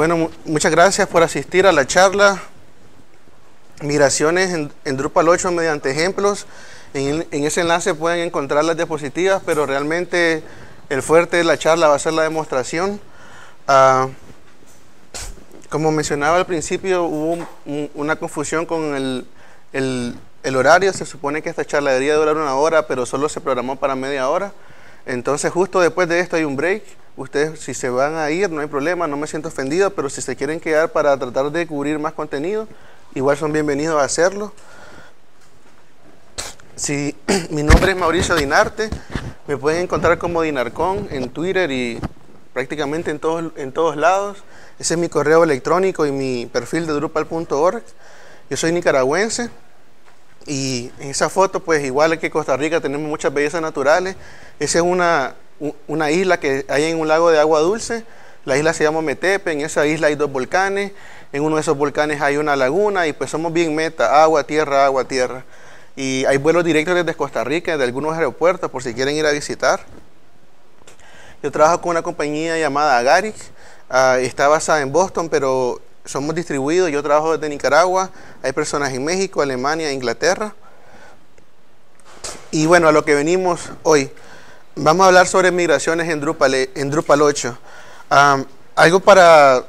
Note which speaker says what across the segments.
Speaker 1: Bueno, muchas gracias por asistir a la charla Miraciones en, Drupal 8 mediante ejemplos. En, ese enlace pueden encontrar las diapositivas, pero realmente el fuerte de la charla va a ser la demostración. Ah, como mencionaba al principio, hubo una confusión con el, el horario. Se supone que esta charla debería durar una hora, pero solo se programó para media hora. Entonces, justo después de esto hay un break. Ustedes, si se van a ir, no hay problema, no me siento ofendido, pero si se quieren quedar para tratar de cubrir más contenido, igual son bienvenidos a hacerlo. Si mi nombre es Mauricio Dinarte, me pueden encontrar como Dinarcon en Twitter y prácticamente en todos, en todos lados. Ese es mi correo electrónico y mi perfil de Drupal.org. Yo soy nicaragüense, y en esa foto, pues igual que Costa Rica tenemos muchas bellezas naturales. Esa es una, una isla que hay en un lago de agua dulce. La isla se llama Metepe, en esa isla hay dos volcanes, en uno de esos volcanes hay una laguna y pues somos bien meta, agua, tierra, agua, tierra. Y hay vuelos directos desde Costa Rica, de algunos aeropuertos, por si quieren ir a visitar. Yo trabajo con una compañía llamada Agaric, ah, está basada en Boston, pero somos distribuidos, yo trabajo desde Nicaragua, hay personas en México, Alemania, Inglaterra. Y bueno, a lo que venimos hoy, vamos a hablar sobre migraciones en Drupal, en Drupal 8. algo para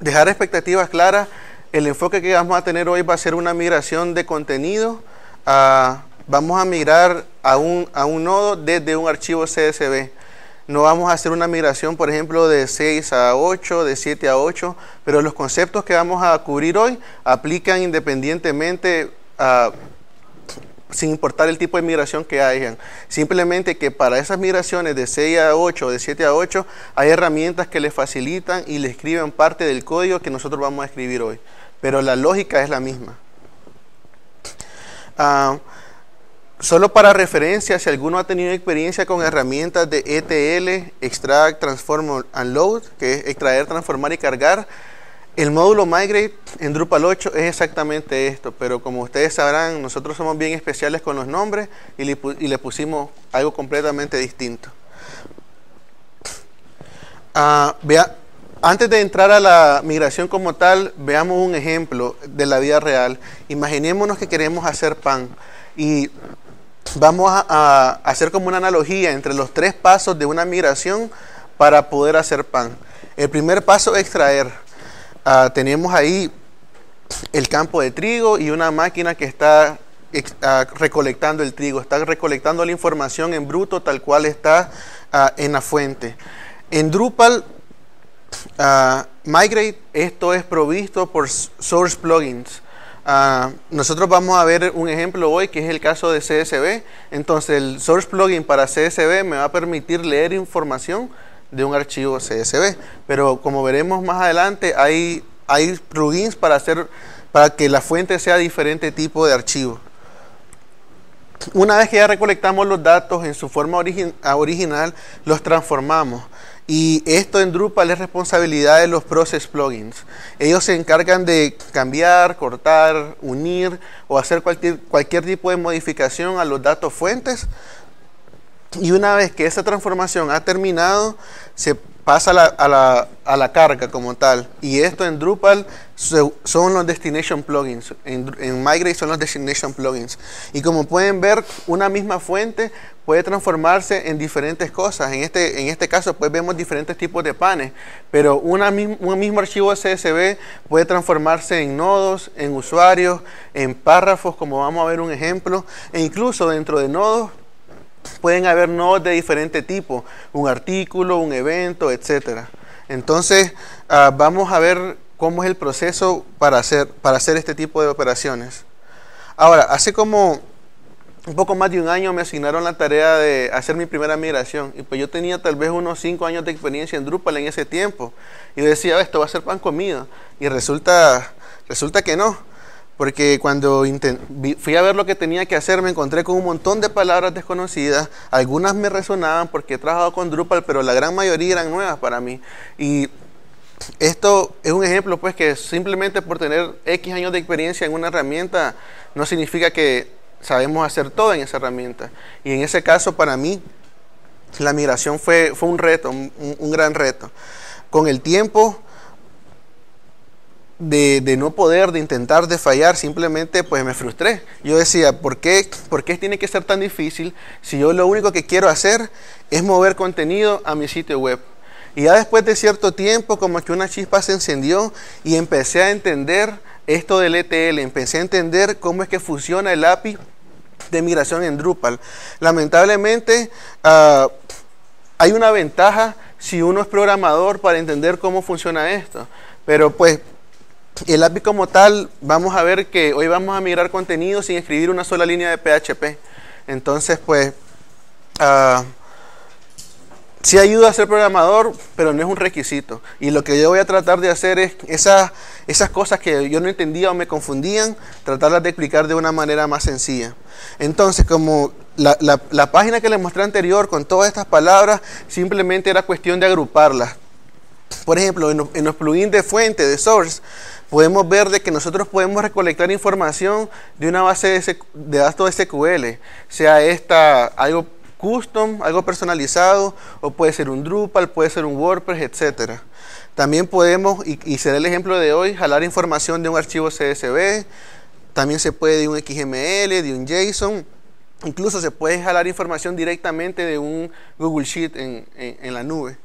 Speaker 1: dejar expectativas claras, el enfoque que vamos a tener hoy va a ser una migración de contenido. Ah, vamos a migrar a un, a un nodo desde un archivo CSV. No vamos a hacer una migración, por ejemplo, de 6 a 8, de 7 a 8, pero los conceptos que vamos a cubrir hoy aplican independientemente ah, sin importar el tipo de migración que hayan. Simplemente que para esas migraciones de 6 a 8, de 7 a 8, hay herramientas que les facilitan y le escriben parte del código que nosotros vamos a escribir hoy. Pero la lógica es la misma. Ah, Solo para referencia, si alguno ha tenido experiencia con herramientas de ETL, Extract, Transform, and Load) que es extraer, transformar y cargar, el módulo Migrate en Drupal 8 es exactamente esto, pero como ustedes sabrán, nosotros somos bien especiales con los nombres y le, pusimos algo completamente distinto. Ah, vea, antes de entrar a la migración como tal, veamos un ejemplo de la vida real. Imaginémonos que queremos hacer pan y vamos a, hacer como una analogía entre los tres pasos de una migración para poder hacer pan. El primer paso es extraer. Ah, tenemos ahí el campo de trigo y una máquina que está ah, recolectando el trigo, está recolectando la información en bruto tal cual está ah, en la fuente. En Drupal Migrate esto es provisto por Source Plugins. Ah, nosotros vamos a ver un ejemplo hoy que es el caso de CSV. Entonces el Source Plugin para CSV me va a permitir leer información de un archivo CSV. Pero como veremos más adelante, hay, hay plugins para, hacer, para que la fuente sea diferente tipo de archivo. Una vez que ya recolectamos los datos en su forma ah, original, los transformamos. Y esto en Drupal es responsabilidad de los Process Plugins. Ellos se encargan de cambiar, cortar, unir o hacer cualquier, cualquier tipo de modificación a los datos fuentes y una vez que esa transformación ha terminado, se pasa a la, carga como tal. Y esto en Drupal son los destination plugins. En, Migrate son los destination plugins. Y como pueden ver, una misma fuente puede transformarse en diferentes cosas. En este, en este caso, pues vemos diferentes tipos de panes. Pero un mismo archivo CSV puede transformarse en nodos, en usuarios, en párrafos, como vamos a ver un ejemplo. E incluso dentro de nodos pueden haber nodos de diferente tipo, un artículo, un evento, etc. Entonces, ah, vamos a ver cómo es el proceso para hacer, para hacer este tipo de operaciones. Ahora, hace como un poco más de un año me asignaron la tarea de hacer mi primera migración. Y pues yo tenía tal vez unos cinco años de experiencia en Drupal en ese tiempo. Y decía, esto va a ser pan comido. Y resulta, resulta que no. Porque cuando fui a ver lo que tenía que hacer, me encontré con un montón de palabras desconocidas. Algunas me resonaban porque he trabajado con Drupal, pero la gran mayoría eran nuevas para mí. Y esto es un ejemplo, pues, que simplemente por tener X años de experiencia en una herramienta, no significa que sabemos hacer todo en esa herramienta. Y en ese caso, para mí, la migración fue, fue un reto, un, un gran reto. Con el tiempo, de, no poder, de intentar, de fallar, simplemente pues me frustré. Yo decía, ¿por qué, tiene que ser tan difícil si yo lo único que quiero hacer es mover contenido a mi sitio web? Y ya después de cierto tiempo como que una chispa se encendió y empecé a entender esto del ETL, empecé a entender cómo es que funciona el API de migración en Drupal. Lamentablemente ah, hay una ventaja si uno es programador para entender cómo funciona esto, pero pues el API como tal, vamos a ver que hoy vamos a migrar contenido sin escribir una sola línea de PHP. Entonces, pues, ah, sí ayuda a ser programador, pero no es un requisito. Y lo que yo voy a tratar de hacer es esas, esas cosas que yo no entendía o me confundían, tratarlas de explicar de una manera más sencilla. Entonces, como la, la página que les mostré anterior con todas estas palabras, simplemente era cuestión de agruparlas por ejemplo, en los, plugins de fuente, de source, podemos ver de que nosotros podemos recolectar información de una base de, datos SQL, sea esta algo custom, algo personalizado, o puede ser un Drupal, puede ser un WordPress, etc. También podemos, y, será el ejemplo de hoy, jalar información de un archivo CSV, también se puede de un XML, de un JSON, incluso se puede jalar información directamente de un Google Sheet en la nube.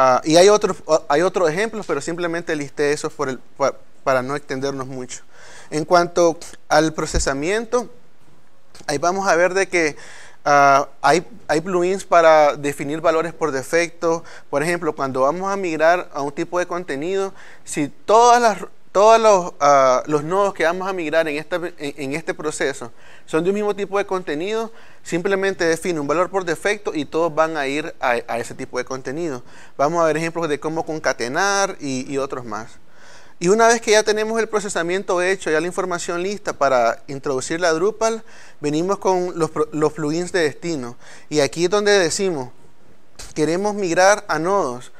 Speaker 1: Ah, y hay otros hay otros ejemplos, pero simplemente listé eso por el, para, no extendernos mucho. En cuanto al procesamiento, ahí vamos a ver de que ah, hay, hay, plugins para definir valores por defecto. Por ejemplo, cuando vamos a migrar a un tipo de contenido, si todas las todos ah, los, nodos que vamos a migrar en, este proceso son de un mismo tipo de contenido, simplemente define un valor por defecto y todos van a ir a, ese tipo de contenido. Vamos a ver ejemplos de cómo concatenar y, otros más. Y una vez que ya tenemos el procesamiento hecho, ya la información lista para introducir la Drupal, venimos con los, los plugins de destino. Y aquí es donde decimos, queremos migrar a nodos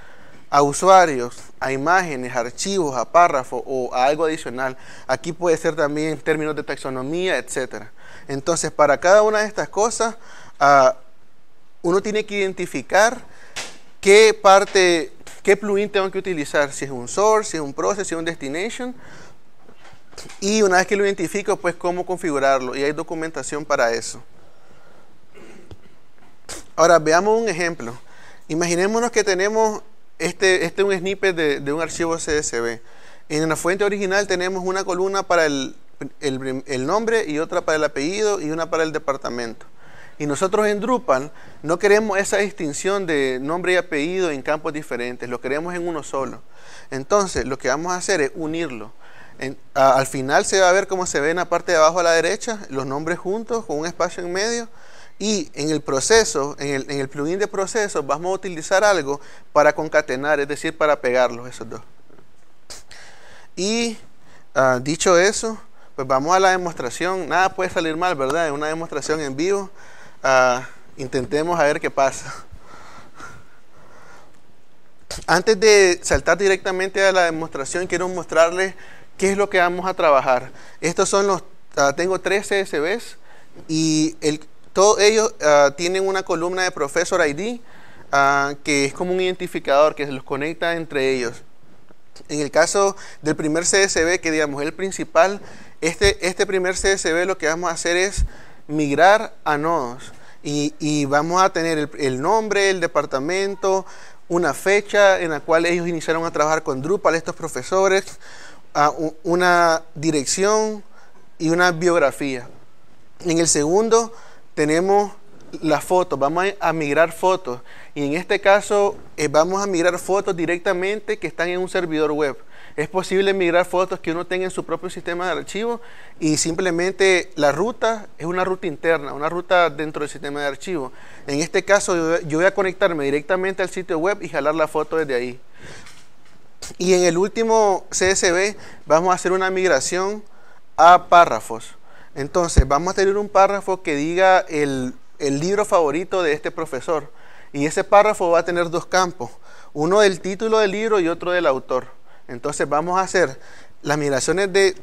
Speaker 1: a usuarios, a imágenes, archivos, a párrafos o a algo adicional. Aquí puede ser también términos de taxonomía, etc. Entonces, para cada una de estas cosas, ah, uno tiene que identificar qué parte, qué plugin tengo que utilizar, si es un source, si es un process, si es un destination. Y una vez que lo identifico, pues cómo configurarlo. Y hay documentación para eso. Ahora veamos un ejemplo. Imaginémonos que tenemos este, este, es un snippet de, un archivo CSV. En la fuente original tenemos una columna para el, nombre y otra para el apellido y una para el departamento. Y nosotros en Drupal no queremos esa distinción de nombre y apellido en campos diferentes, lo queremos en uno solo. Entonces lo que vamos a hacer es unirlo. al final se va a ver cómo se ve en la parte de abajo a la derecha, los nombres juntos con un espacio en medio y en el proceso, en el, plugin de procesos, vamos a utilizar algo para concatenar, es decir, para pegarlos esos dos. Y ah, dicho eso, pues vamos a la demostración. Nada puede salir mal, ¿verdad? Es una demostración en vivo. Ah, intentemos a ver qué pasa. Antes de saltar directamente a la demostración, quiero mostrarles qué es lo que vamos a trabajar. Estos son los, ah, tengo tres CSVs y el, todos ellos ah, tienen una columna de Professor ID ah, que es como un identificador que los conecta entre ellos. En el caso del primer CSV, que digamos el principal, este, este primer CSV lo que vamos a hacer es migrar a nodos. Y, vamos a tener el, nombre, el departamento, una fecha en la cual ellos iniciaron a trabajar con Drupal, estos profesores, una dirección y una biografía. En el segundo tenemos las fotos, vamos a migrar fotos. Y en este caso eh, vamos a migrar fotos directamente que están en un servidor web. Es posible migrar fotos que uno tenga en su propio sistema de archivo y simplemente la ruta es una ruta interna, una ruta dentro del sistema de archivo. En este caso yo voy a conectarme directamente al sitio web y jalar la foto desde ahí. Y en el último CSV vamos a hacer una migración a párrafos. Entonces, vamos a tener un párrafo que diga el, libro favorito de este profesor. Y ese párrafo va a tener dos campos, uno del título del libro y otro del autor. Entonces vamos a hacer las migraciones de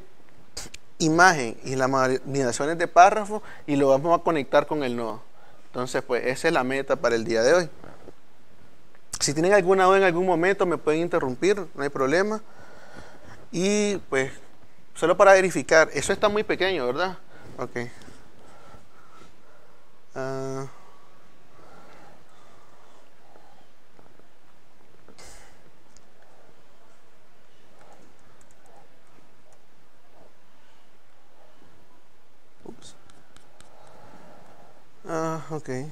Speaker 1: imagen y las migraciones de párrafo y lo vamos a conectar con el nodo. Entonces, pues esa es la meta para el día de hoy. Si tienen alguna duda en algún momento, me pueden interrumpir, no hay problema. Y pues, solo para verificar, eso está muy pequeño, ¿verdad? okay. Uh, ah. oops. Uh, ah, okay.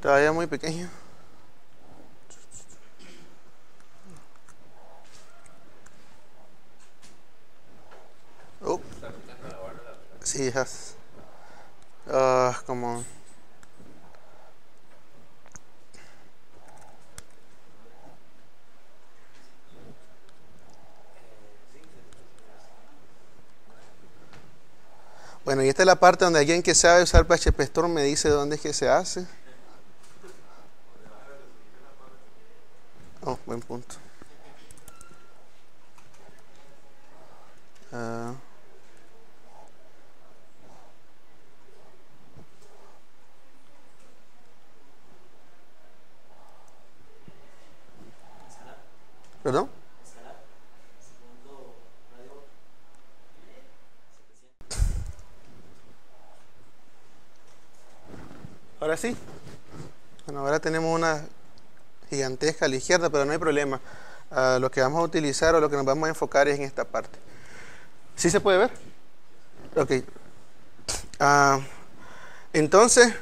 Speaker 1: Todavía muy pequeño. Oh. Sí, ah, Bueno, y esta es la parte donde alguien que sabe usar PHP Storm me dice dónde es que se hace. Instagram. Ponto. a la izquierda, pero no hay problema. Ah, lo que vamos a utilizar o lo que nos vamos a enfocar es en esta parte. ¿Sí se puede ver? Ok. Ah, entonces,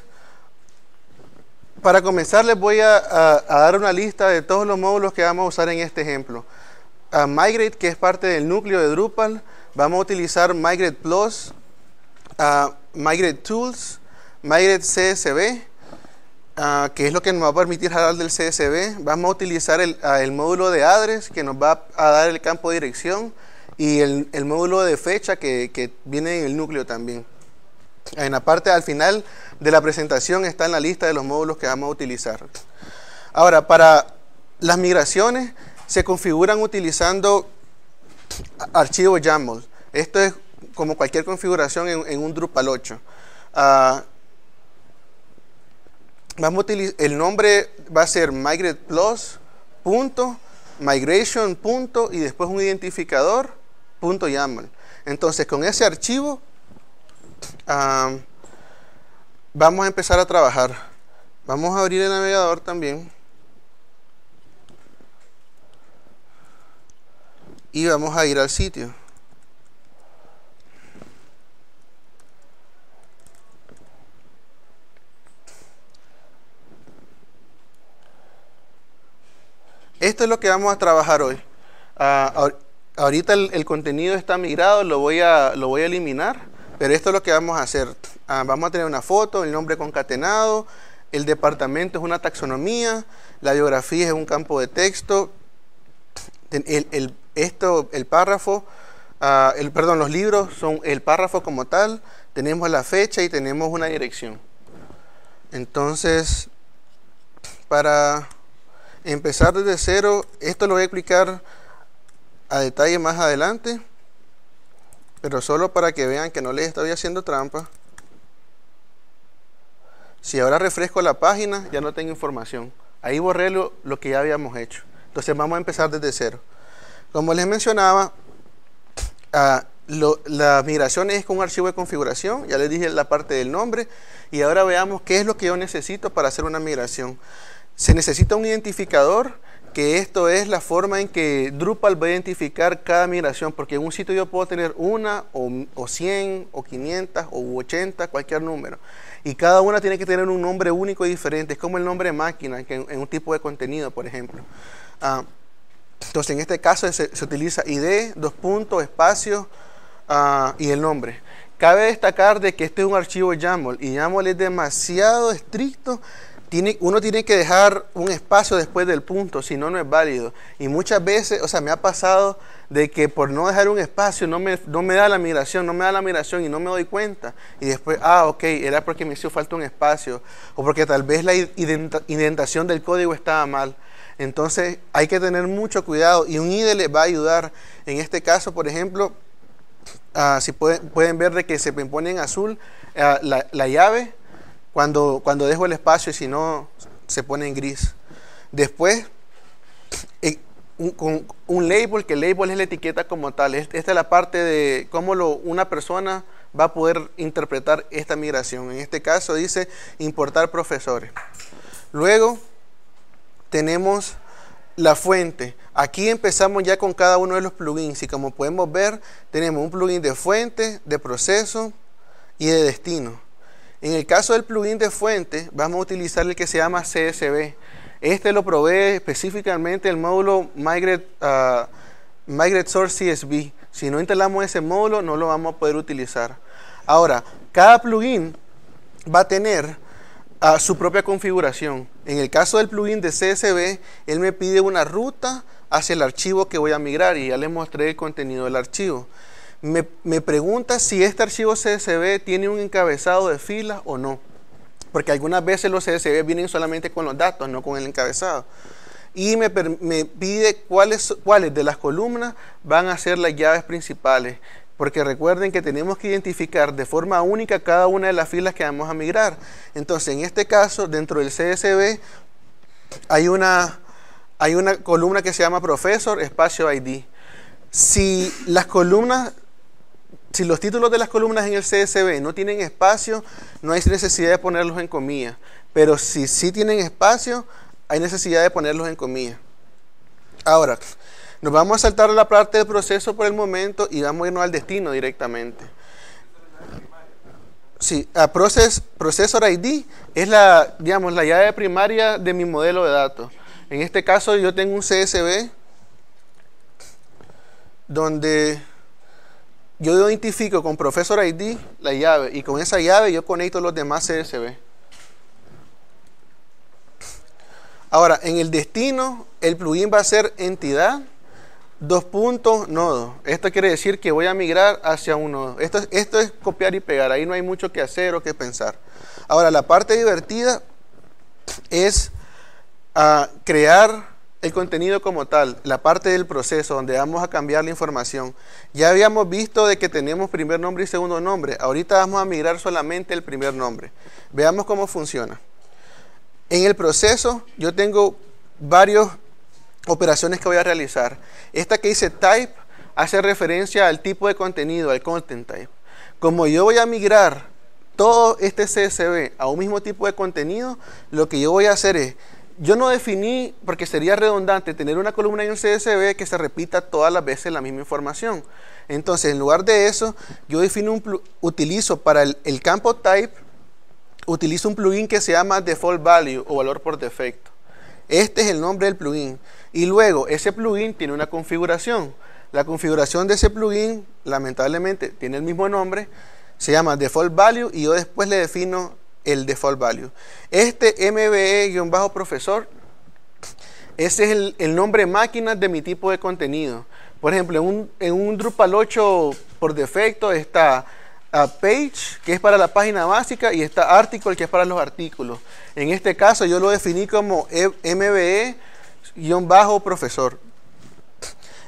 Speaker 1: para comenzar les voy a, dar una lista de todos los módulos que vamos a usar en este ejemplo. Ah, Migrate, que es parte del núcleo de Drupal, vamos a utilizar Migrate Plus, Migrate Tools, Migrate CSV, Ah, que es lo que nos va a permitir jalar del CSV. Vamos a utilizar ah, el, módulo de adres que nos va a dar el campo de dirección y el, módulo de fecha que, viene en el núcleo también. En la parte al final de la presentación está en la lista de los módulos que vamos a utilizar. Ahora, para las migraciones se configuran utilizando archivos YAML. Esto es como cualquier configuración en, un Drupal 8 vamos a utilizar, el nombre va a ser migrate punto y después un identificador Entonces con ese archivo vamos a empezar a trabajar. Vamos a abrir el navegador también. Y vamos a ir al sitio. esto es lo que vamos a trabajar hoy. Ah, ahorita el, contenido está migrado, lo voy, a, lo voy a eliminar, pero esto es lo que vamos a hacer. Ah, vamos a tener una foto, el nombre concatenado, el departamento es una taxonomía, la biografía es un campo de texto, el, esto, el párrafo, ah, el, perdón, los libros son el párrafo como tal, tenemos la fecha y tenemos una dirección. Entonces, para Empezar desde cero, esto lo voy a explicar a detalle más adelante, pero solo para que vean que no les estoy haciendo trampa. Si ahora refresco la página, ya no tengo información. Ahí borré lo, que ya habíamos hecho. Entonces vamos a empezar desde cero. Como les mencionaba, ah, la migración es con un archivo de configuración, ya les dije la parte del nombre, y ahora veamos qué es lo que yo necesito para hacer una migración. Se necesita un identificador que esto es la forma en que Drupal va a identificar cada migración, porque en un sitio yo puedo tener una, o, 100, o 500, o 80, cualquier número. Y cada una tiene que tener un nombre único y diferente, es como el nombre de máquina que en, un tipo de contenido, por ejemplo. Ah, entonces, en este caso se, utiliza ID, dos puntos, espacio ah, y el nombre. Cabe destacar de que este es un archivo YAML y YAML es demasiado estricto uno tiene que dejar un espacio después del punto, si no, no es válido. Y muchas veces, o sea, me ha pasado de que por no dejar un espacio no me, no me da la migración, no me da la migración y no me doy cuenta. Y después, ah, ok, era porque me hizo falta un espacio o porque tal vez la indentación del código estaba mal. Entonces hay que tener mucho cuidado y un IDE les va a ayudar. En este caso, por ejemplo, ah, si pueden ver de que se me pone en azul ah, la, la llave cuando, dejo el espacio y si no, se pone en gris. Después, eh, un, label, que el label es la etiqueta como tal. Esta es la parte de cómo lo, una persona va a poder interpretar esta migración. En este caso dice importar profesores. Luego tenemos la fuente. Aquí empezamos ya con cada uno de los plugins y como podemos ver tenemos un plugin de fuente, de proceso y de destino. En el caso del plugin de fuente, vamos a utilizar el que se llama CSV. Este lo provee específicamente el módulo Migrate, ah, Source CSV. Si no instalamos ese módulo, no lo vamos a poder utilizar. Ahora, cada plugin va a tener ah, su propia configuración. En el caso del plugin de CSV, él me pide una ruta hacia el archivo que voy a migrar y ya le mostré el contenido del archivo me, pregunta si este archivo CSV tiene un encabezado de filas o no. Porque algunas veces los CSV vienen solamente con los datos, no con el encabezado. Y me, me pide cuáles, cuáles de las columnas van a ser las llaves principales. Porque recuerden que tenemos que identificar de forma única cada una de las filas que vamos a migrar. Entonces, en este caso, dentro del CSV hay una, hay una columna que se llama profesor Espacio ID. Si las columnas si los títulos de las columnas en el CSV no tienen espacio, no hay necesidad de ponerlos en comillas. Pero si sí tienen espacio, hay necesidad de ponerlos en comillas. Ahora, nos vamos a saltar la parte del proceso por el momento y vamos a irnos al destino directamente. Sí, a process, Processor ID es la, digamos, la llave primaria de mi modelo de datos. En este caso yo tengo un CSV donde yo identifico con profesor ID la llave y con esa llave yo conecto los demás CSV. Ahora, en el destino, el plugin va a ser entidad, dos puntos, nodo. Esto quiere decir que voy a migrar hacia un nodo. Esto, esto es copiar y pegar, ahí no hay mucho que hacer o que pensar. Ahora, la parte divertida es ah, crear el contenido como tal, la parte del proceso donde vamos a cambiar la información, ya habíamos visto de que tenemos primer nombre y segundo nombre. Ahorita vamos a migrar solamente el primer nombre. Veamos cómo funciona. En el proceso yo tengo varias operaciones que voy a realizar. Esta que dice type hace referencia al tipo de contenido, al content type. Como yo voy a migrar todo este CSV a un mismo tipo de contenido, lo que yo voy a hacer es yo no definí, porque sería redundante tener una columna en un CSV que se repita todas las veces la misma información. Entonces, en lugar de eso, yo defino un utilizo para el, campo type, utilizo un plugin que se llama default value o valor por defecto. Este es el nombre del plugin. Y luego, ese plugin tiene una configuración. La configuración de ese plugin, lamentablemente, tiene el mismo nombre. Se llama default value y yo después le defino el default value. Este MBE-profesor, ese es el, nombre máquina de mi tipo de contenido. Por ejemplo, en un, Drupal 8 por defecto está ah, page, que es para la página básica, y está article, que es para los artículos. En este caso yo lo definí como e, MBE-profesor.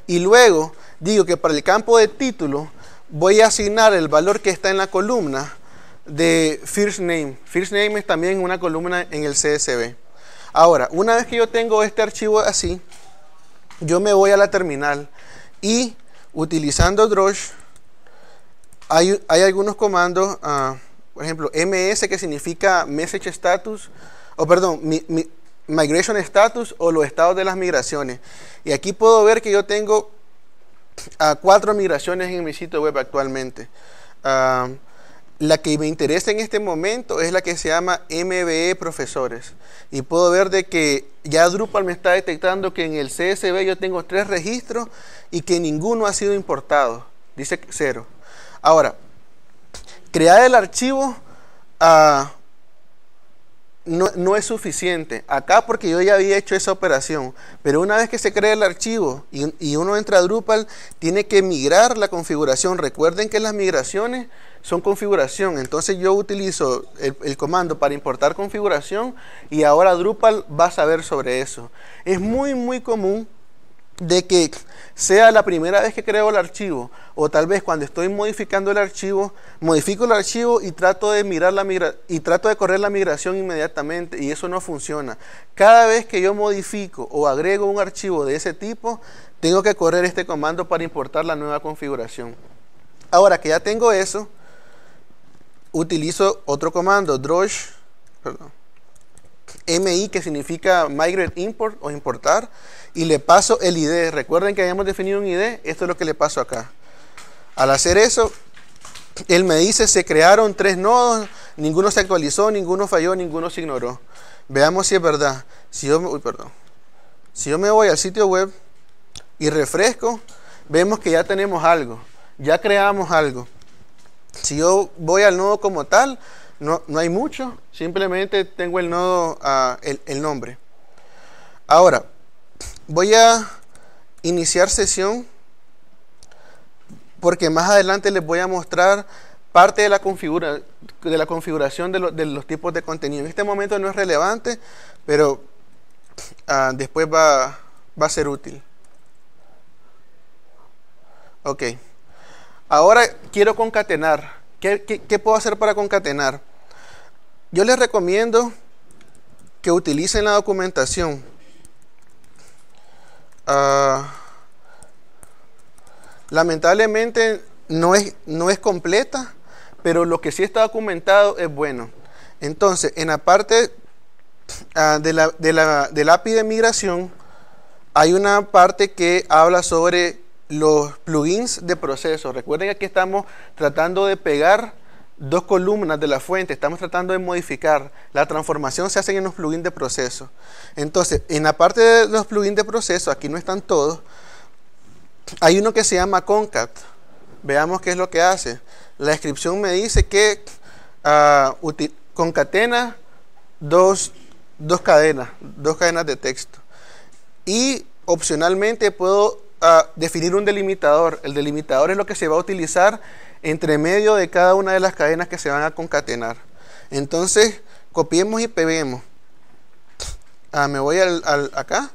Speaker 1: Y luego digo que para el campo de título voy a asignar el valor que está en la columna de First Name. First Name es también una columna en el CSV. Ahora, una vez que yo tengo este archivo así, yo me voy a la terminal y utilizando Drush, hay, algunos comandos, ah, por ejemplo, MS que significa Message Status, o perdón, mi, Migration Status o los estados de las migraciones. Y aquí puedo ver que yo tengo a ah, cuatro migraciones en mi sitio web actualmente. Ah, la que me interesa en este momento es la que se llama MBE Profesores. Y puedo ver de que ya Drupal me está detectando que en el CSV yo tengo tres registros y que ninguno ha sido importado. Dice cero. Ahora, crear el archivo a ah, no, es suficiente. Acá porque yo ya había hecho esa operación, pero una vez que se crea el archivo y, uno entra a Drupal, tiene que migrar la configuración. Recuerden que las migraciones son configuración, entonces yo utilizo el, el, comando para importar configuración y ahora Drupal va a saber sobre eso. Es muy, muy común de que sea la primera vez que creo el archivo o tal vez cuando estoy modificando el archivo, modifico el archivo y trato de mirar la migra y trato de correr la migración inmediatamente y eso no funciona. Cada vez que yo modifico o agrego un archivo de ese tipo, tengo que correr este comando para importar la nueva configuración. Ahora que ya tengo eso, utilizo otro comando, drush mi que significa migrate import o importar y le paso el ID. Recuerden que habíamos definido un ID, esto es lo que le paso acá. Al hacer eso, él me dice, se crearon tres nodos, ninguno se actualizó, ninguno falló, ninguno se ignoró. Veamos si es verdad. Si yo, perdón. Si yo me voy al sitio web y refresco, vemos que ya tenemos algo, ya creamos algo. Si yo voy al nodo como tal, no, no hay mucho, simplemente tengo el nodo, ah, el nombre. Ahora, voy a iniciar sesión porque más adelante les voy a mostrar parte de la, configura, de la configuración de, los tipos de contenido. En este momento no es relevante, pero ah, después va, a ser útil. Ok. Ahora quiero concatenar. qué, puedo hacer para concatenar? Yo les recomiendo que utilicen la documentación. Ah, lamentablemente no es, no es completa, pero lo que sí está documentado es bueno. Entonces, en la parte ah, de la, del API de migración, hay una parte que habla sobre los plugins de proceso. Recuerden que aquí estamos tratando de pegar dos columnas de la fuente, estamos tratando de modificar. La transformación se hace en los plugins de proceso. Entonces, en la parte de los plugins de proceso, aquí no están todos, hay uno que se llama Concat. Veamos qué es lo que hace. La descripción me dice que ah, concatena dos, dos cadenas, dos cadenas de texto. Y opcionalmente puedo ah, definir un delimitador. El delimitador es lo que se va a utilizar entre medio de cada una de las cadenas que se van a concatenar. Entonces, copiemos y peguemos. Ah, me voy al, acá.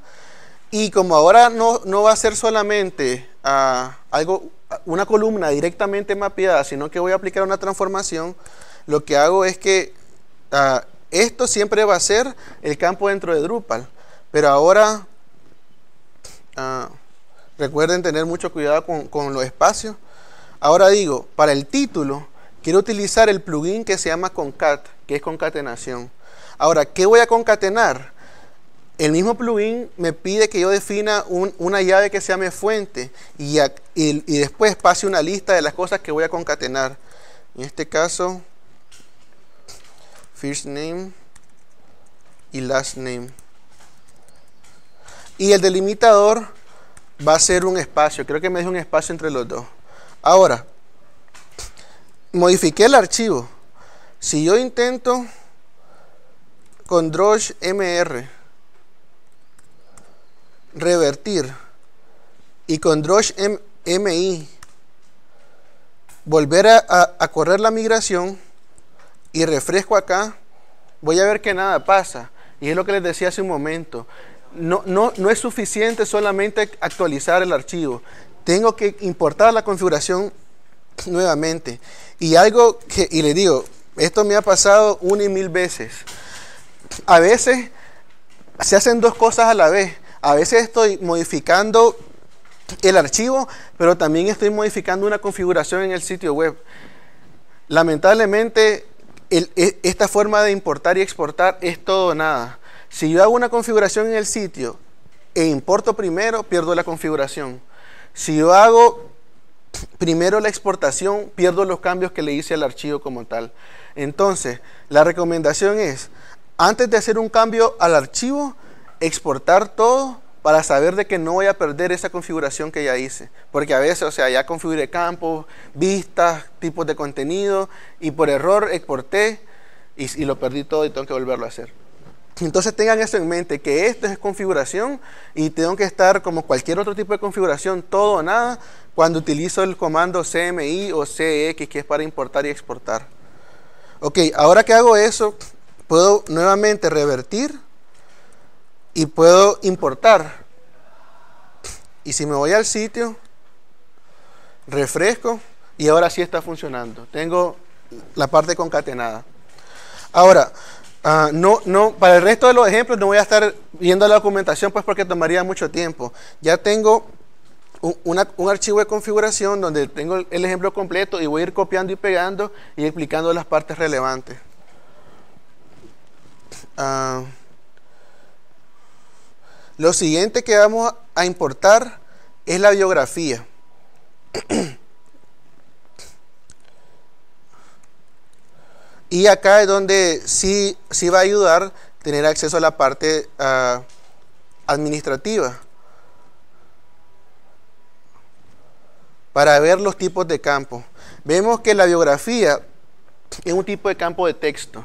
Speaker 1: Y como ahora no, va a ser solamente ah, algo, una columna directamente mapeada, sino que voy a aplicar una transformación, lo que hago es que ah, esto siempre va a ser el campo dentro de Drupal. Pero ahora recuerden tener mucho cuidado con, con los espacios. Ahora digo, para el título, quiero utilizar el plugin que se llama Concat, que es concatenación. Ahora, ¿qué voy a concatenar? El mismo plugin me pide que yo defina una llave que se llame fuente y, después pase una lista de las cosas que voy a concatenar. En este caso, first name y last name. Y el delimitador va a ser un espacio. Creo que me deja un espacio entre los dos. Ahora, modifiqué el archivo. Si yo intento con drush MR revertir y con drush MI volver a, correr la migración y refresco acá, voy a ver que nada pasa. Y es lo que les decía hace un momento. No, no, no es suficiente solamente actualizar el archivo tengo que importar la configuración nuevamente. Y algo que, y le digo, esto me ha pasado una y mil veces. A veces se hacen dos cosas a la vez. A veces estoy modificando el archivo, pero también estoy modificando una configuración en el sitio web. Lamentablemente, e, esta forma de importar y exportar es todo nada. Si yo hago una configuración en el sitio e importo primero, pierdo la configuración. Si yo hago primero la exportación, pierdo los cambios que le hice al archivo como tal. Entonces, la recomendación es, antes de hacer un cambio al archivo, exportar todo para saber de que no voy a perder esa configuración que ya hice. Porque a veces, o sea, ya configuré campos, vistas, tipos de contenido y por error exporté y, y lo perdí todo y tengo que volverlo a hacer. Entonces tengan eso en mente, que esto es configuración y tengo que estar como cualquier otro tipo de configuración, todo o nada, cuando utilizo el comando CMI o CX, que es para importar y exportar. Ok, ahora que hago eso, puedo nuevamente revertir y puedo importar. Y si me voy al sitio, refresco y ahora sí está funcionando. Tengo la parte concatenada. Ahora, Ah, no, no, para el resto de los ejemplos no voy a estar viendo la documentación, pues porque tomaría mucho tiempo. Ya tengo un, archivo de configuración donde tengo el, ejemplo completo y voy a ir copiando y pegando y explicando las partes relevantes. Ah, lo siguiente que vamos a importar es la biografía. Y acá es donde sí, sí va a ayudar tener acceso a la parte ah, administrativa. Para ver los tipos de campo. Vemos que la biografía es un tipo de campo de texto.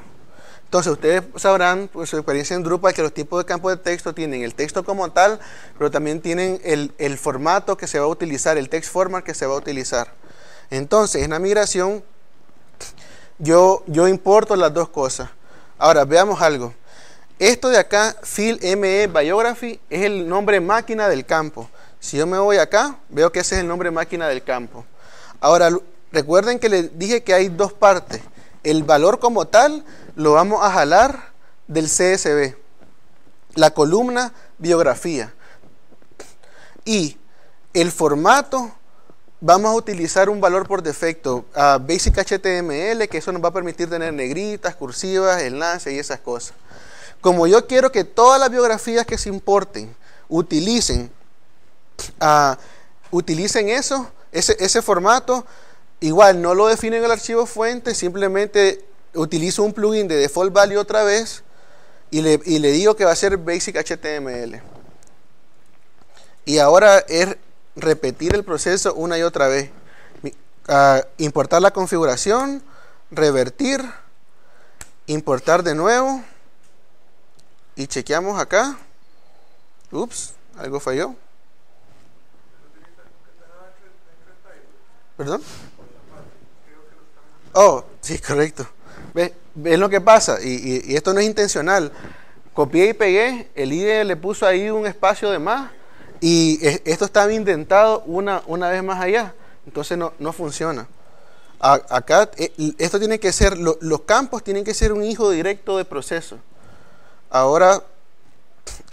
Speaker 1: Entonces, ustedes sabrán por su experiencia en Drupal que los tipos de campo de texto tienen el texto como tal, pero también tienen el, el formato que se va a utilizar, el text format que se va a utilizar. Entonces, en la migración yo, importo las dos cosas. Ahora, veamos algo. Esto de acá, fill ME Biography, es el nombre máquina del campo. Si yo me voy acá, veo que ese es el nombre máquina del campo. Ahora, recuerden que les dije que hay dos partes. El valor como tal lo vamos a jalar del CSV, la columna biografía. Y el formato Vamos a utilizar un valor por defecto, a Basic HTML, que eso nos va a permitir tener negritas, cursivas, enlaces y esas cosas. Como yo quiero que todas las biografías que se importen utilicen, ah, utilicen eso, ese, ese formato, igual no lo define en el archivo fuente, simplemente utilizo un plugin de default value otra vez y le, y le digo que va a ser basic HTML. Y ahora es repetir el proceso una y otra vez. importar la configuración, revertir, importar de nuevo y chequeamos acá. Ups, algo falló. ¿Perdón? Oh, sí, correcto. ¿Ves, lo que pasa? y, esto no es intencional. Copié y pegué, el IDE le puso ahí un espacio de más y esto está intentado una, una vez más allá, entonces no, funciona. acá, eh, esto tiene que ser, los campos tienen que ser un hijo directo de proceso. Ahora,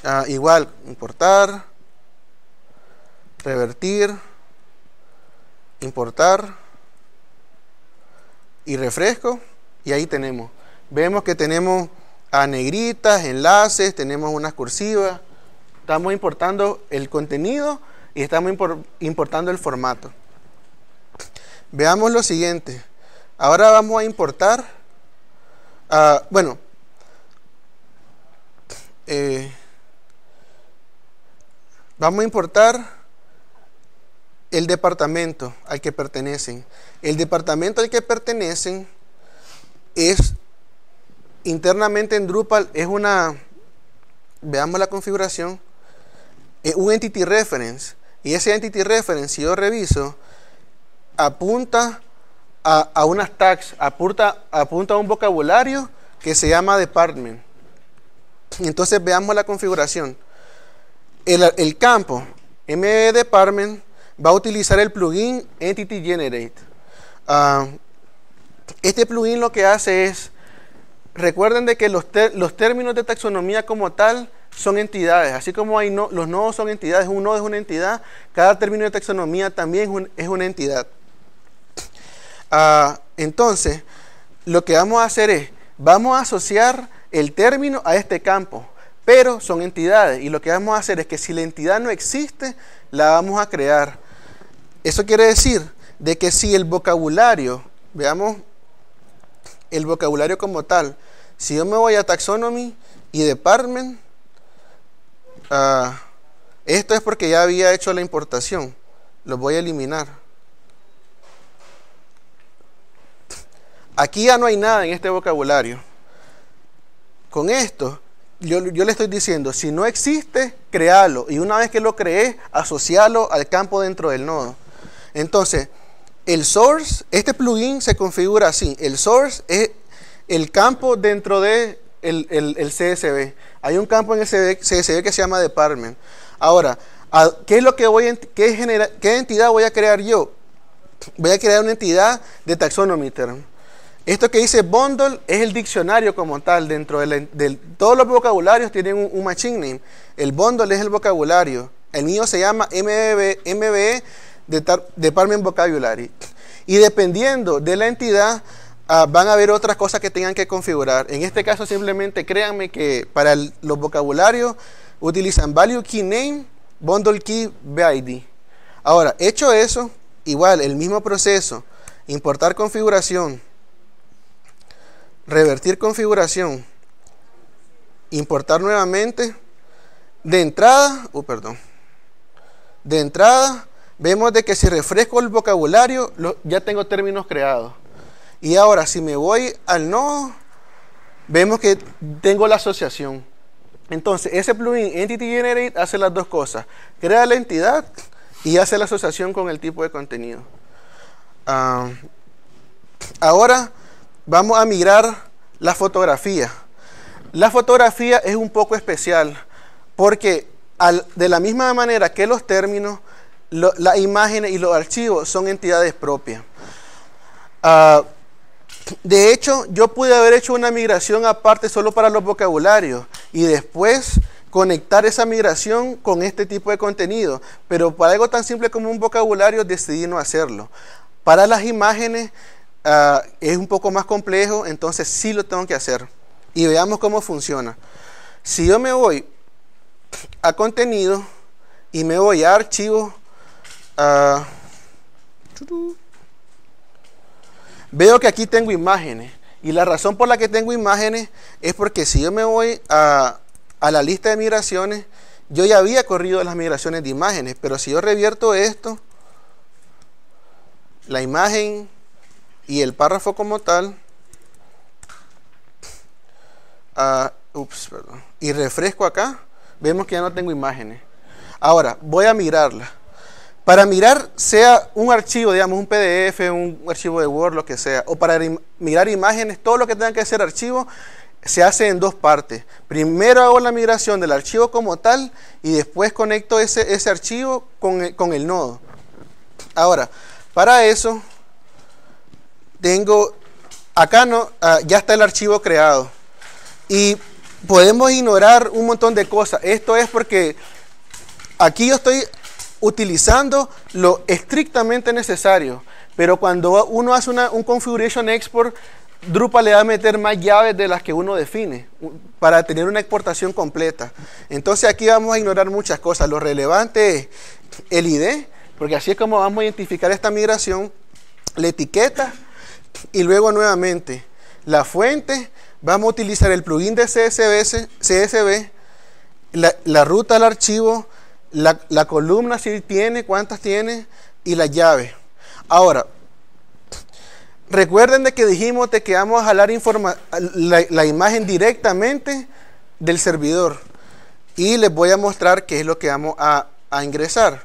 Speaker 1: ah, igual, importar, revertir, importar y refresco, y ahí tenemos. Vemos que tenemos a ah, negritas, enlaces, tenemos unas cursivas, Estamos importando el contenido y estamos importando el formato. Veamos lo siguiente. Ahora vamos a importar, ah, bueno, eh, vamos a importar el departamento al que pertenecen. El departamento al que pertenecen es internamente en Drupal, es una, veamos la configuración, un entity reference. Y ese entity reference, si yo reviso, apunta a, unas tags, apunta, apunta a un vocabulario que se llama department. Entonces veamos la configuración. El, campo ME Department va a utilizar el plugin Entity Generate. Ah, este plugin lo que hace es, recuerden de que los, los términos de taxonomía como tal son entidades. Así como los nodos son entidades, un nodo es una entidad, cada término de taxonomía también es, una entidad. Ah, entonces, lo que vamos a hacer es, vamos a asociar el término a este campo, pero son entidades. Y lo que vamos a hacer es que si la entidad no existe, la vamos a crear. Eso quiere decir de que si el vocabulario, veamos el vocabulario como tal, si yo me voy a taxonomy y department, Ah, esto es porque ya había hecho la importación. Lo voy a eliminar. Aquí ya no hay nada en este vocabulario. Con esto, yo, le estoy diciendo, si no existe, créalo. Y una vez que lo crees, asocialo al campo dentro del nodo. Entonces, el source, este plugin se configura así. El source es el campo dentro de el, el, CSB. Hay un campo en el CSB que se llama Department. Ahora, ¿qué es lo que voy qué entidad voy a crear yo? Voy a crear una entidad de taxonomy Esto que dice bundle es el diccionario como tal dentro de, todos los vocabularios tienen un, machine name. El bundle es el vocabulario. El mío se llama MBE, MBE Department Vocabulary. Y dependiendo de la entidad, Ah, van a haber otras cosas que tengan que configurar. En este caso, simplemente créanme que para los vocabularios utilizan value key name, bundle key BID. Ahora, hecho eso, igual, el mismo proceso, importar configuración, revertir configuración, importar nuevamente, de entrada, o uh, perdón, de entrada, vemos de que si refresco el vocabulario, ya tengo términos creados. Y ahora, si me voy al nodo, vemos que tengo la asociación. Entonces, ese plugin Entity Generate hace las dos cosas. Crea la entidad y hace la asociación con el tipo de contenido. Ah, ahora vamos a migrar la fotografía. La fotografía es un poco especial porque de la misma manera que los términos, las imágenes y los archivos son entidades propias. Ah, de hecho, yo pude haber hecho una migración aparte solo para los vocabularios y después conectar esa migración con este tipo de contenido, pero para algo tan simple como un vocabulario decidí no hacerlo. Para las imágenes ah, es un poco más complejo, entonces sí lo tengo que hacer. Y veamos cómo funciona. Si yo me voy a contenido y me voy a archivo, ah, Veo que aquí tengo imágenes. Y la razón por la que tengo imágenes es porque si yo me voy a, la lista de migraciones, yo ya había corrido las migraciones de imágenes, pero si yo revierto esto, la imagen y el párrafo como tal, ah, ups, perdón, y refresco acá, vemos que ya no tengo imágenes. Ahora, voy a mirarla. Para mirar, sea un archivo, digamos, un PDF, un archivo de Word, lo que sea, o para mirar imágenes, todo lo que tenga que ser archivo, se hace en dos partes. Primero hago la migración del archivo como tal y después conecto ese, ese archivo con el, con el nodo. Ahora, para eso, tengo, acá no, ah, ya está el archivo creado. Y podemos ignorar un montón de cosas. Esto es porque aquí yo estoy utilizando lo estrictamente necesario. Pero cuando uno hace una, un configuration export, Drupal le va a meter más llaves de las que uno define para tener una exportación completa. Entonces aquí vamos a ignorar muchas cosas. Lo relevante es el ID, porque así es como vamos a identificar esta migración, la etiqueta y luego nuevamente la fuente. Vamos a utilizar el plugin de CSV, CSV, la, la ruta al archivo, la, la columna si tiene, cuántas tiene y la llave. Ahora, recuerden de que dijimos de que vamos a jalar informa la, imagen directamente del servidor. Y les voy a mostrar qué es lo que vamos a, a ingresar.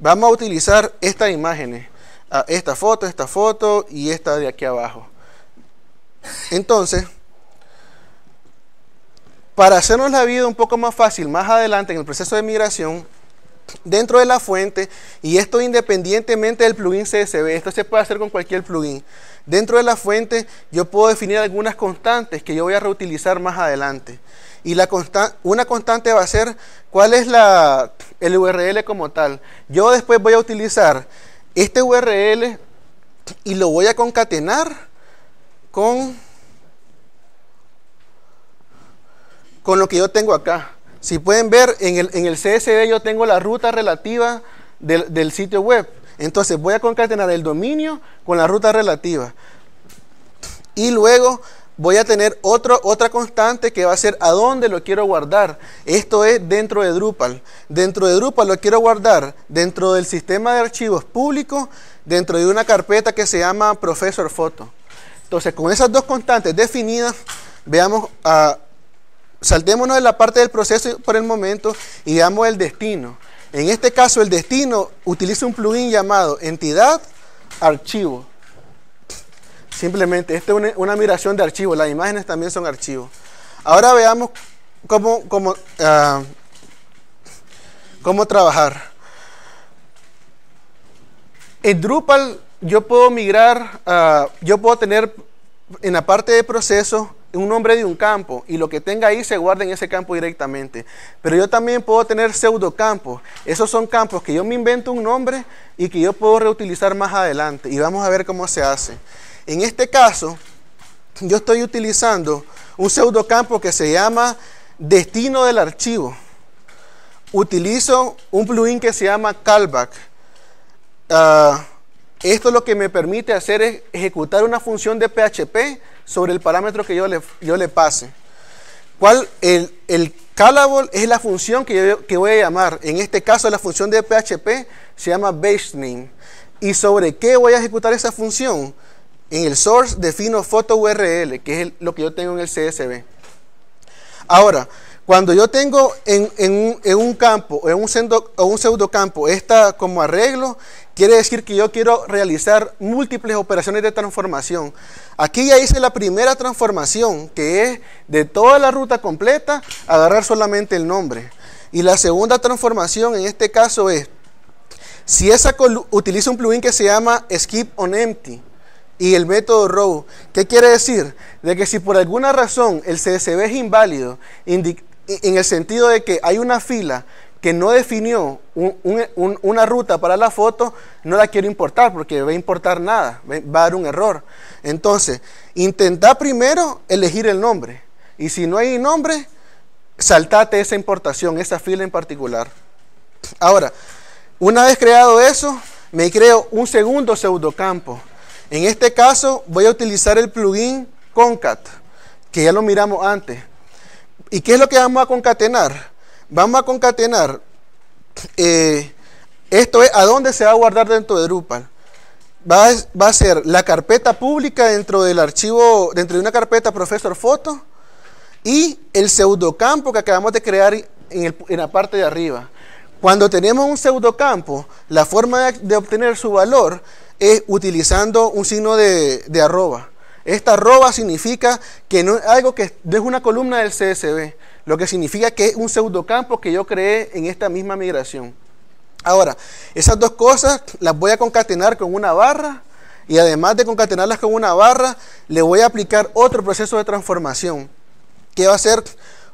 Speaker 1: Vamos a utilizar estas imágenes. Ah, esta foto, esta foto y esta de aquí abajo. Entonces, para hacernos la vida un poco más fácil más adelante en el proceso de migración, dentro de la fuente, y esto independientemente del plugin CSV, esto se puede hacer con cualquier plugin, dentro de la fuente yo puedo definir algunas constantes que yo voy a reutilizar más adelante. Y la una constante va a ser cuál es la, el URL como tal. Yo después voy a utilizar este URL y lo voy a concatenar con, lo que yo tengo acá. Si pueden ver, en el, en CSV yo tengo la ruta relativa del, sitio web. Entonces voy a concatenar el dominio con la ruta relativa. Y luego voy a tener otra constante que va a ser a dónde lo quiero guardar. Esto es dentro de Drupal. Dentro de Drupal lo quiero guardar dentro del sistema de archivos público, dentro de una carpeta que se llama Professor Photo. Entonces, con esas dos constantes definidas, veamos, ah, saltémonos de la parte del proceso por el momento y veamos el destino. En este caso, el destino utiliza un plugin llamado entidad archivo. Simplemente, esta es una, miración de archivo. Las imágenes también son archivos. Ahora veamos cómo, cómo, ah, cómo trabajar. En Drupal yo puedo migrar, yo puedo tener en la parte de proceso un nombre de un campo y lo que tenga ahí se guarda en ese campo directamente. Pero yo también puedo tener pseudo pseudocampos. Esos son campos que yo me invento un nombre y que yo puedo reutilizar más adelante. Y vamos a ver cómo se hace. En este caso, yo estoy utilizando un pseudo campo que se llama destino del archivo. Utilizo un plugin que se llama callback. Ah, esto lo que me permite hacer es ejecutar una función de PHP sobre el parámetro que yo le, yo le pase. ¿Cuál? El, el callable es la función que, voy a llamar. En este caso, la función de PHP se llama baseName. ¿Y sobre qué voy a ejecutar esa función? En el source defino foto URL, que es lo que yo tengo en el CSV. Ahora, cuando yo tengo en, un, en un, campo, en un, pseudo campo esta como arreglo, quiere decir que yo quiero realizar múltiples operaciones de transformación. Aquí ya hice la primera transformación, que es de toda la ruta completa, agarrar solamente el nombre. Y la segunda transformación en este caso es, si esa utiliza un plugin que se llama Skip on Empty, y el método row. ¿Qué quiere decir? De que si por alguna razón el CSV es inválido, en el sentido de que hay una fila que no definió una ruta para la foto, no la quiero importar porque va a importar nada, va a dar un error. Entonces, intenta primero elegir el nombre. Y si no hay nombre, saltate esa importación, esa fila en particular. Ahora, una vez creado eso, me creo un segundo pseudocampo. En este caso, voy a utilizar el plugin Concat, que ya lo miramos antes. ¿Y qué es lo que vamos a concatenar? Vamos a concatenar, eh, esto es, ¿a dónde se va a guardar dentro de Drupal? Va a, ser la carpeta pública dentro del archivo, dentro de una carpeta profesor foto y el pseudocampo que acabamos de crear en, la parte de arriba. Cuando tenemos un pseudocampo, la forma de, obtener su valor es utilizando un signo de arroba. Esta arroba significa que no es algo que es una columna del CSV, lo que significa que es un pseudocampo que yo creé en esta misma migración. Ahora, esas dos cosas las voy a concatenar con una barra y además de concatenarlas con una barra, le voy a aplicar otro proceso de transformación que va a ser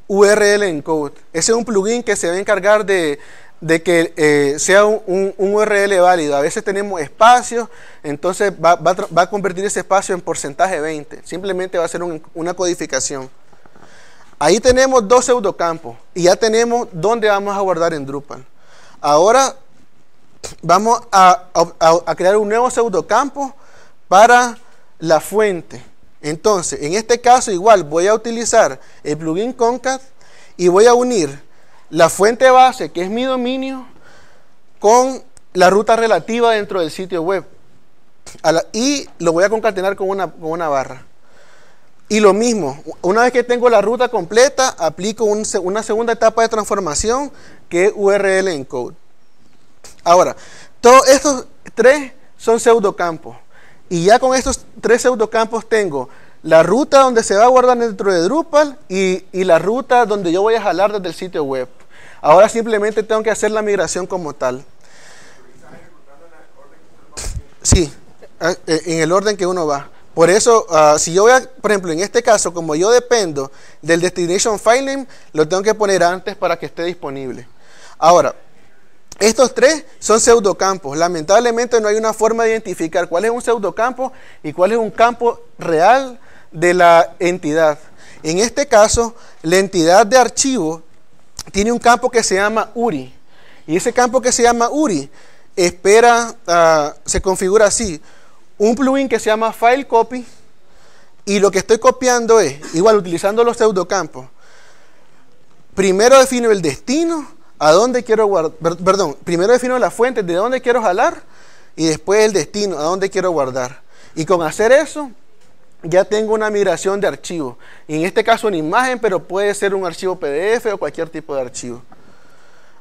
Speaker 1: URL Encode. Ese es un plugin que se va a encargar de de que eh, sea un, URL válido. A veces tenemos espacios, entonces va, a convertir ese espacio en porcentaje 20. Simplemente va a ser una codificación. Ahí tenemos dos pseudocampos y ya tenemos dónde vamos a guardar en Drupal. Ahora vamos a crear un nuevo pseudocampo para la fuente. Entonces, en este caso igual voy a utilizar el plugin Concat y voy a unir la fuente base, que es mi dominio, con la ruta relativa dentro del sitio web. y lo voy a concatenar con una, una, barra. Y lo mismo, una vez que tengo la ruta completa, aplico una segunda etapa de transformación que es URL encode. Ahora, todos estos tres son pseudocampos. Y ya con estos tres pseudocampos tengo la ruta donde se va a guardar dentro de Drupal y, y la ruta donde yo voy a jalar desde el sitio web. Ahora simplemente tengo que hacer la migración como tal. Sí, eh, eh, en el orden que uno va. Por eso, ah, si yo voy por ejemplo, en este caso, como yo dependo del destination filename, lo tengo que poner antes para que esté disponible. Ahora, estos tres son pseudocampos. Lamentablemente no hay una forma de identificar cuál es un pseudocampo y cuál es un campo real de la entidad. En este caso, la entidad de archivo tiene un campo que se llama URI. Y ese campo que se llama URI espera, ah, se configura así, un plugin que se llama File Copy. Y lo que estoy copiando es, igual utilizando los pseudocampos, primero defino el destino, a dónde quiero guardar, perdón, primero defino la fuente de dónde quiero jalar y después el destino, a dónde quiero guardar. Y con hacer eso, ya tengo una migración de archivo. en este caso una imagen, pero puede ser un archivo PDF o cualquier tipo de archivo.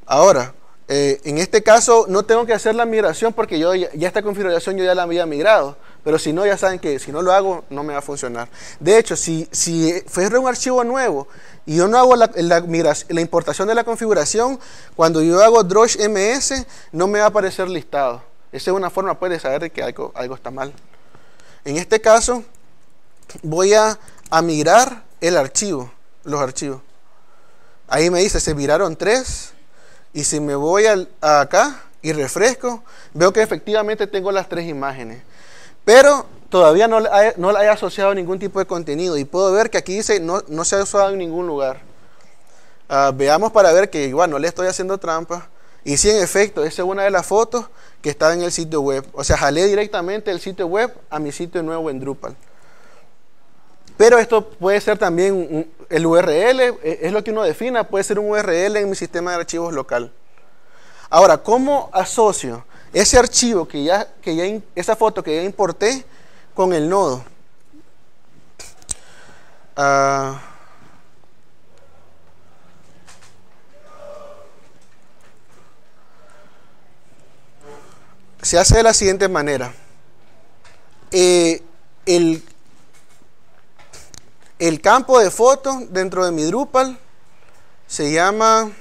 Speaker 1: Ahora, eh, en este caso no tengo que hacer la migración porque yo ya, esta configuración yo ya la había migrado. Pero si no, ya saben que si no lo hago, no me va a funcionar. De hecho, si, si un archivo nuevo y yo no hago la, la, importación de la configuración, cuando yo hago Drush MS, no me va a aparecer listado. Esa es una forma pues, de saber que algo, algo está mal. En este caso, voy a, a el archivo, los archivos. Ahí me dice, se miraron tres. Y si me voy acá y refresco, veo que efectivamente tengo las tres imágenes. Pero todavía no, no he asociado ningún tipo de contenido. Y puedo ver que aquí dice, no, se ha usado en ningún lugar. Ah, veamos para ver que igual no le estoy haciendo trampa. Y si sí, en efecto, esa es una de las fotos que estaba en el sitio web. O sea, jalé directamente el sitio web a mi sitio nuevo en Drupal. Pero esto puede ser también el URL, eh, es lo que uno defina, puede ser un URL en mi sistema de archivos local. Ahora, ¿cómo asocio ese archivo que ya, que ya esa foto que ya importé con el nodo? Ah, se hace de la siguiente manera. Eh, el, el campo de fotos dentro de mi Drupal se llama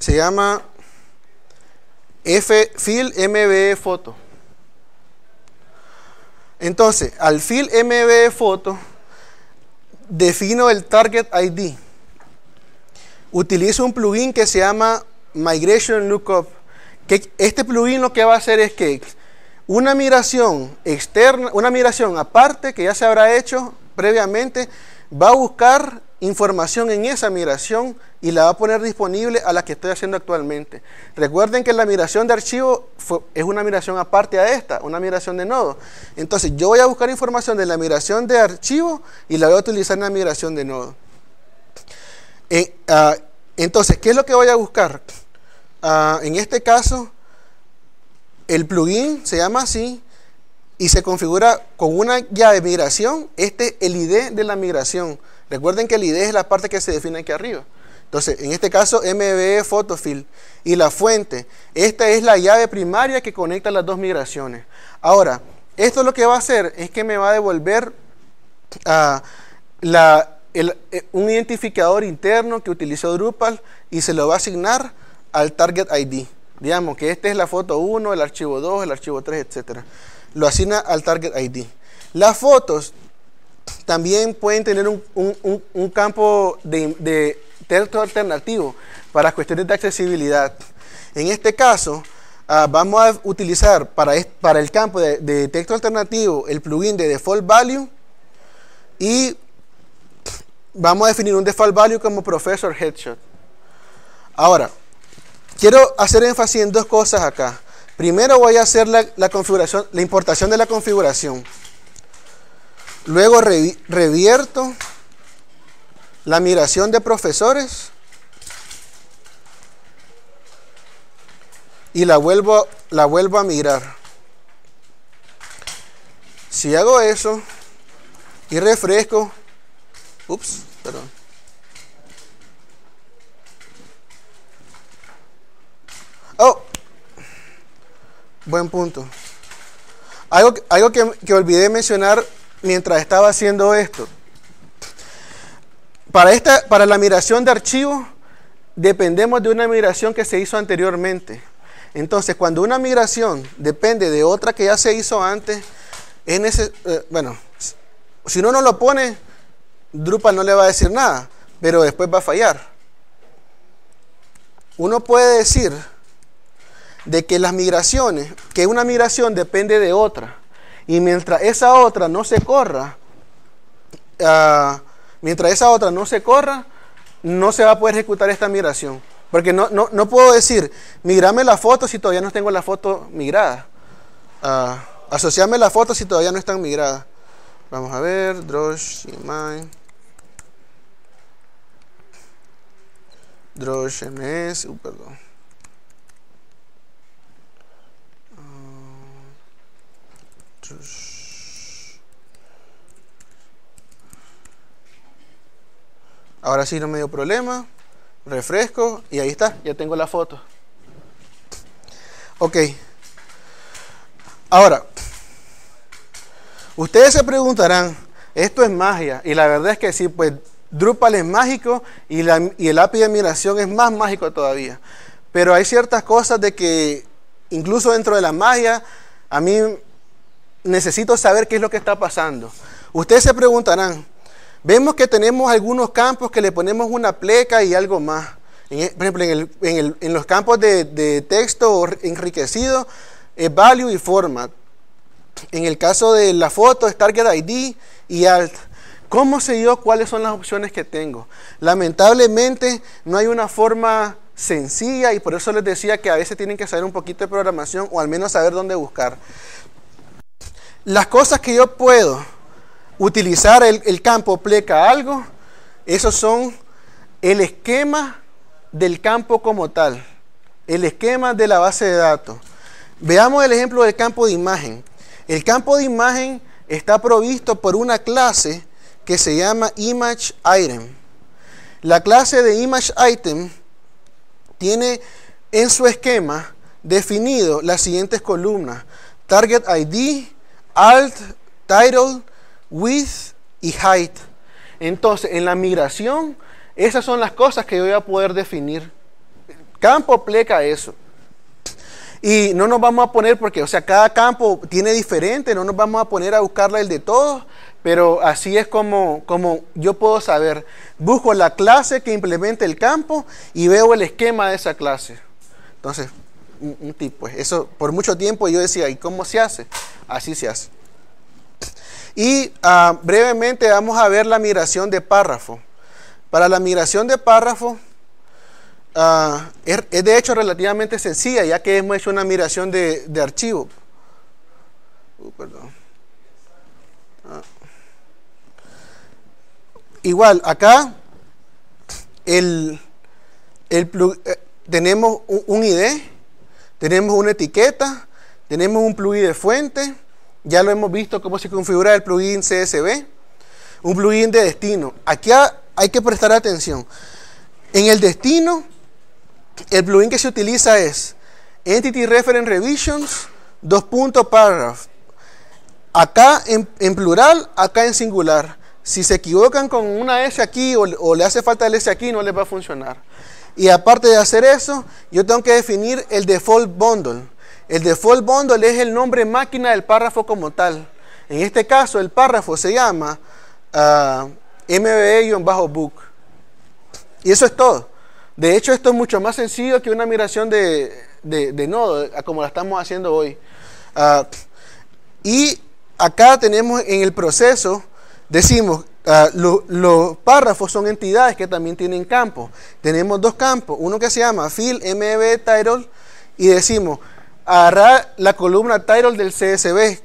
Speaker 1: se llama e Entonces, al Field Foto defino el Target ID. Utilizo un plugin que se llama Migration Lookup. Que este plugin lo que va a hacer es que una migración externa, una migración aparte que ya se habrá hecho previamente, va a buscar información en esa migración y la va a poner disponible a la que estoy haciendo actualmente. Recuerden que la migración de archivo es una migración aparte a esta, una migración de nodo. Entonces yo voy a buscar información de la migración de archivo y la voy a utilizar en la migración de nodo. Eh, ah, entonces, ¿qué es lo que voy a buscar? Ah, en este caso, el plugin se llama así y se configura con una llave de migración. Este es el ID de la migración. Recuerden que el ID es la parte que se define aquí arriba. Entonces, en este caso, MBE PhotoField y la fuente. Esta es la llave primaria que conecta las dos migraciones. Ahora, esto lo que va a hacer es que me va a devolver ah, la, eh, un identificador interno que utilizó Drupal y se lo va a asignar al target ID. Digamos que esta es la foto 1, el archivo 2, el archivo 3, etc. Lo asigna al target ID. Las fotos también pueden tener un, campo de, texto alternativo para cuestiones de accesibilidad. En este caso, ah, vamos a utilizar para, para el campo de, texto alternativo el plugin de default value y vamos a definir un default value como professor headshot. Ahora, Quiero hacer énfasis en dos cosas acá. Primero voy a hacer la, importación de la configuración. Luego revierto la migración de profesores. Y la vuelvo, la vuelvo a migrar. Si hago eso y refresco, ups, perdón. Buen punto. Algo, algo que, olvidé mencionar mientras estaba haciendo esto. Para, esta, para la migración de archivos, dependemos de una migración que se hizo anteriormente. Entonces, cuando una migración depende de otra que ya se hizo antes, es ese, eh, bueno, si uno no lo pone, Drupal no le va a decir nada, pero después va a fallar. Uno puede decir, de que las migraciones, que una migración depende de otra. Y mientras esa otra no se corra, ah, mientras esa otra no se corra, no se va a poder ejecutar esta migración. Porque no, no, puedo decir, migrame la foto si todavía no tengo la foto migrada. Ah, asociame la foto si todavía no están migradas. Vamos a ver, Drosh, Mine. Drosh uh, perdón. Ahora sí no me dio problema. Refresco y ahí está, ya tengo la foto. Ok. Ahora, ustedes se preguntarán, esto es magia. Y la verdad es que sí, pues Drupal es mágico y, y el API de migración es más mágico todavía. Pero hay ciertas cosas de que incluso dentro de la magia, a mí necesito saber qué es lo que está pasando. Ustedes se preguntarán, vemos que tenemos algunos campos que le ponemos una pleca y algo más. En, e, por ejemplo, en, el, los campos de, de, texto enriquecido, value y format. En el caso de la foto, es target ID y alt. ¿Cómo sé yo cuáles son las opciones que tengo? Lamentablemente no hay una forma sencilla y por eso les decía que a veces tienen que saber un poquito de programación o al menos saber dónde buscar las cosas que yo puedo utilizar el, campo pleca algo, esos son el esquema del campo como tal, el esquema de la base de datos. Veamos el ejemplo del campo de imagen. El campo de imagen está provisto por una clase que se llama image La clase de image item tiene en su esquema definido las siguientes columnas: target ID, alt, title, width y height. Entonces, en la migración, esas son las cosas que yo voy a poder definir. Campo pleca eso. Y no nos vamos a poner, porque, o sea, cada campo tiene diferente, no nos vamos a poner a buscarla el de todos, pero así es como, como yo puedo saber. Busco la clase que implemente el campo y veo el esquema de esa clase. Entonces, un, un eso por mucho tiempo yo decía, ¿y cómo se hace? Así se hace. Y ah, brevemente vamos a ver la migración de párrafo. Para la migración de párrafo ah, er, es, de hecho relativamente sencilla, ya que hemos hecho una migración de, archivo. Uh, ah. Igual, acá el, el eh, tenemos un ID tenemos una etiqueta, tenemos un plugin de fuente, ya lo hemos visto cómo se configura el plugin CSV, un plugin de destino. Aquí hay que prestar atención. En el destino, el plugin que se utiliza es Entity Reference Revisions, 2.paragraph. Acá en, plural, acá en singular. Si se equivocan con una S aquí o, o le hace falta el S aquí, no les va a funcionar. Y aparte de hacer eso, yo tengo que definir el default bundle. El default bundle es el nombre máquina del párrafo como tal. En este caso, el párrafo se llama uh, bajo book Y eso es todo. De hecho, esto es mucho más sencillo que una migración de, nodo, como la estamos haciendo hoy. Ah, y acá tenemos en el proceso, decimos, Ah, los párrafos son entidades que también tienen campos. Tenemos dos campos, uno que se llama fill MB title y decimos, agarrar la columna title del csv.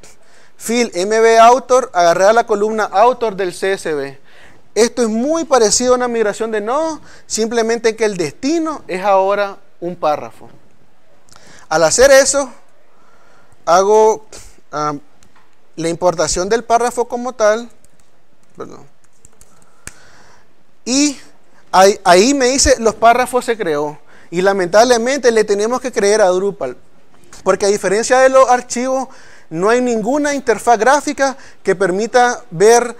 Speaker 1: Fill MB author agarrar la columna author del csv. Esto es muy parecido a una migración de nodos, simplemente que el destino es ahora un párrafo. Al hacer eso, hago ah, la importación del párrafo como tal. Perdón. Y ahí, me dice, los párrafos se creó. Y lamentablemente le tenemos que creer a Drupal. Porque a diferencia de los archivos, no hay ninguna interfaz gráfica que permita ver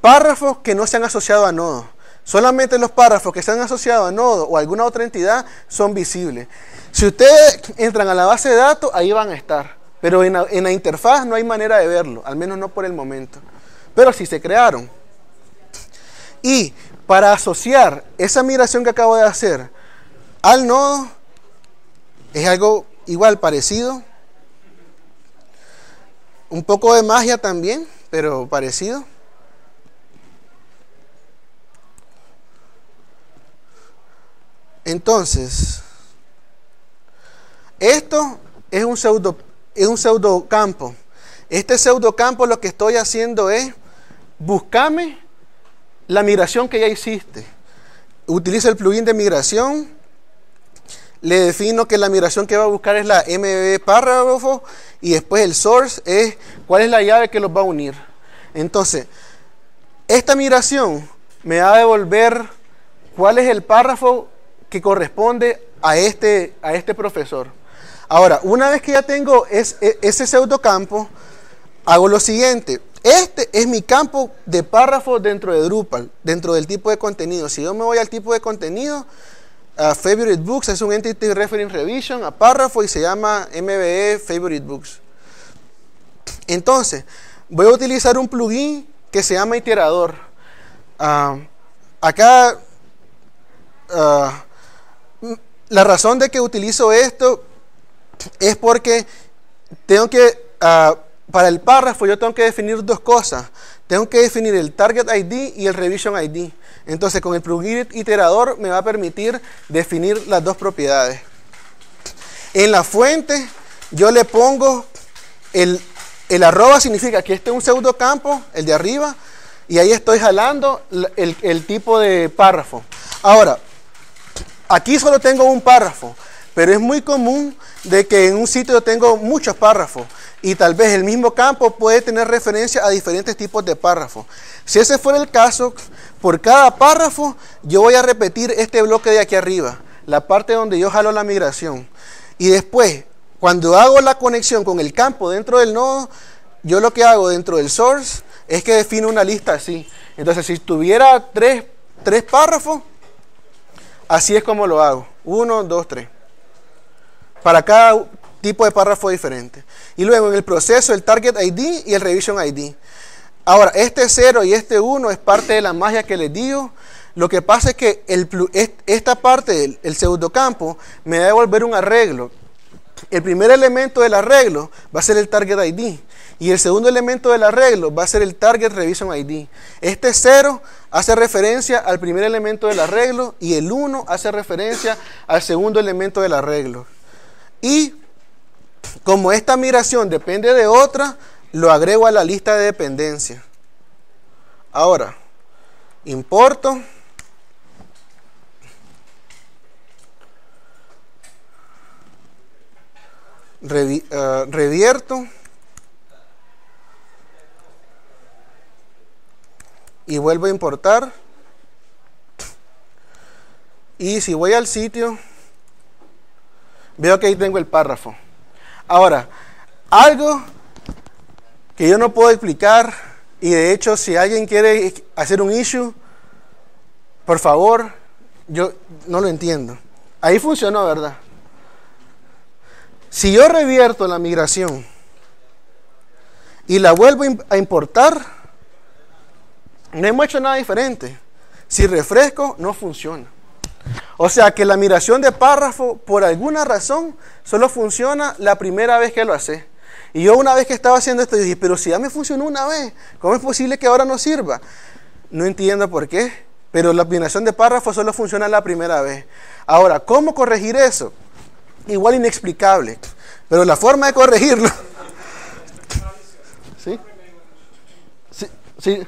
Speaker 1: párrafos que no se han asociado a nodos. Solamente los párrafos que están asociados a nodo o alguna otra entidad son visibles. Si ustedes entran a la base de datos, ahí van a estar. Pero en la, en la, interfaz no hay manera de verlo, al menos no por el momento. Pero sí se crearon. Y para asociar esa migración que acabo de hacer al nodo, es algo igual parecido. Un poco de magia también, pero parecido. Entonces, esto es un pseudo, es un pseudocampo. Este pseudocampo lo que estoy haciendo es buscarme la migración que ya hiciste. Utiliza el plugin de migración. Le defino que la migración que va a buscar es la MB párrafo y después el source es cuál es la llave que los va a unir. Entonces, esta migración me va a devolver cuál es el párrafo que corresponde a este, a este profesor. Ahora, una vez que ya tengo es, pseudo ese pseudocampo, hago lo siguiente. Este es mi campo de párrafos dentro de Drupal, dentro del tipo de contenido. Si yo me voy al tipo de contenido, a Favorite Books es un Entity Reference Revision, a párrafo y se llama MBE Favorite Books. Entonces, voy a utilizar un plugin que se llama iterador. Ah, acá, ah, la razón de que utilizo esto es porque tengo que... Ah, para el párrafo yo tengo que definir dos cosas. Tengo que definir el target ID y el revision ID. Entonces con el plugin iterador me va a permitir definir las dos propiedades. En la fuente yo le pongo el, arroba significa que este es un pseudo campo, el de arriba, y ahí estoy jalando el tipo de párrafo. Ahora, aquí solo tengo un párrafo. Pero es muy común de que en un sitio yo tengo muchos párrafos y tal vez el mismo campo puede tener referencia a diferentes tipos de párrafos. Si ese fuera el caso, por cada párrafo yo voy a repetir este bloque de aquí arriba, la parte donde yo jalo la migración. Y después, cuando hago la conexión con el campo dentro del nodo, yo lo que hago dentro del source es que defino una lista así. Entonces, si tuviera tres, tres párrafos, así es como lo hago. Uno, dos, tres para cada tipo de párrafo diferente. Y luego en el proceso el target ID y el revision ID. Ahora, este 0 y este 1 es parte de la magia que les digo. Lo que pasa es que esta parte, del el pseudocampo, me va a devolver un arreglo. El primer elemento del arreglo va a ser el target ID. Y el segundo elemento del arreglo va a ser el target revision ID. Este 0 hace referencia al primer elemento del arreglo y el 1 hace referencia al segundo elemento del arreglo. Y como esta migración depende de otra, lo agrego a la lista de dependencia. Ahora, importo. Eh, revierto. Y vuelvo a importar. Y si voy al sitio, Veo que ahí tengo el párrafo. Ahora, algo que yo no puedo explicar, y de hecho si alguien quiere hacer un issue, por favor, yo no lo entiendo. Ahí funcionó, ¿verdad? Si yo revierto la migración y la vuelvo a importar, no hemos hecho nada diferente. Si refresco, no funciona. O sea que la miración de párrafo, por alguna razón, solo funciona la primera vez que lo hace. Y yo una vez que estaba haciendo esto, dije, pero si ya me funcionó una vez, ¿cómo es posible que ahora no sirva? No entiendo por qué, pero la miración de párrafo solo funciona la primera vez. Ahora, ¿cómo corregir eso? Igual inexplicable, pero la forma de corregirlo... ¿Sí? Sí, sí.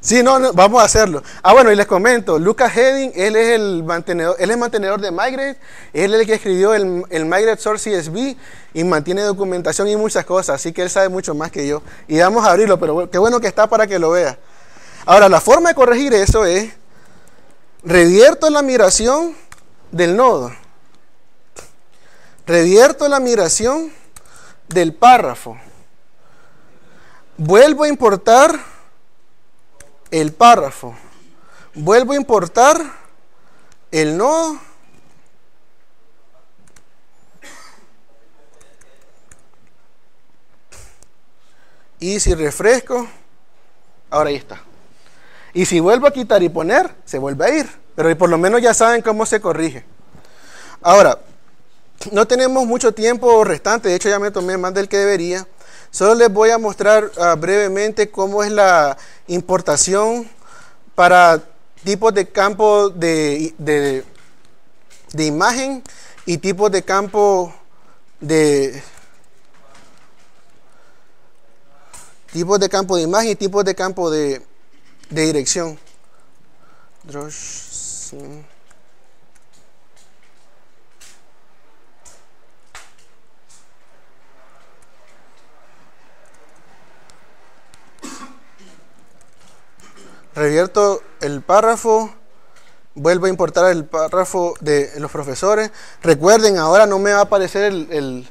Speaker 1: Sí, no, vamos a hacerlo. Ah, bueno, y les comento, Lucas Heading, él es el mantenedor, él es mantenedor de Migrate, él es el que escribió el, el Migrate Source CSV y mantiene documentación y muchas cosas, así que él sabe mucho más que yo. Y vamos a abrirlo, pero qué bueno que está para que lo vea. Ahora, la forma de corregir eso es, revierto la migración del nodo, revierto la migración del párrafo, vuelvo a importar el párrafo. Vuelvo a importar el nodo. Y si refresco, ahora ahí está. Y si vuelvo a quitar y poner, se vuelve a ir. Pero por lo menos ya saben cómo se corrige. Ahora, no tenemos mucho tiempo restante, de hecho ya me tomé más del que debería. Solo les voy a mostrar ah, brevemente cómo es la importación para tipos de campo de, de, imagen y tipos de campo de tipos de campo de imagen y tipos de campo de, de dirección. revierto el párrafo, vuelvo a importar el párrafo de los profesores. Recuerden, ahora no me va a aparecer el,